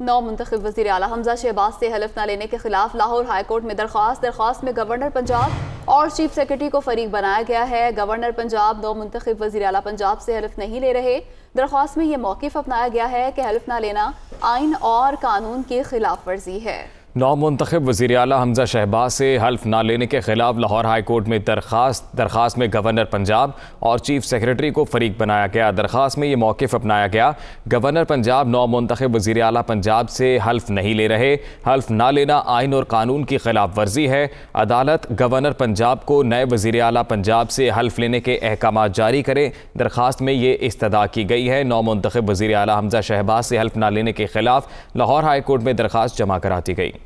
नौ मुंतब वजी अला हमजा शहबाज से हलफ न लेने के खिलाफ लाहौर हाईकोर्ट में दरख्वास्त दरख्वास्त में गवर्नर पंजाब और चीफ सेक्रेटरी को फरीक बनाया गया है गवर्नर पंजाब नौ मुंतब वजी अला पंजाब से हलफ नहीं ले रहे दरख्वास्त में ये मौकफ अपनाया गया है कि हलफ न लेना आइन और कानून की खिलाफ वर्जी है नौ मंतखब वज़ी अल हमजा शहबाज से हल्फ ना लेने के खिलाफ लाहौर हाईकोर्ट में दरखास्त दरखास्त में गवर्नर पंजाब और चीफ सेक्रेटरी को फरीक बनाया गया दरखास्त में ये मौक़ अपनाया गया गवर्नर पंजाब नौ मंतखब वज़ी अल पंजाब से हल्फ नहीं ले रहे हल्फ ना लेना आइन और कानून की खिलाफ वर्जी है अदालत गवर्नर पंजाब को नए वज़ी अल पंजाब से हल्फ लेने के अहकाम जारी करें दरखास्त में ये इस्तदा की गई है नौ मंतखब वज़ी अल हमजा शहबाज से हल्फ ना लेने के खिलाफ लाहौर हाईकोर्ट में दरखास्त जमा करा दी गई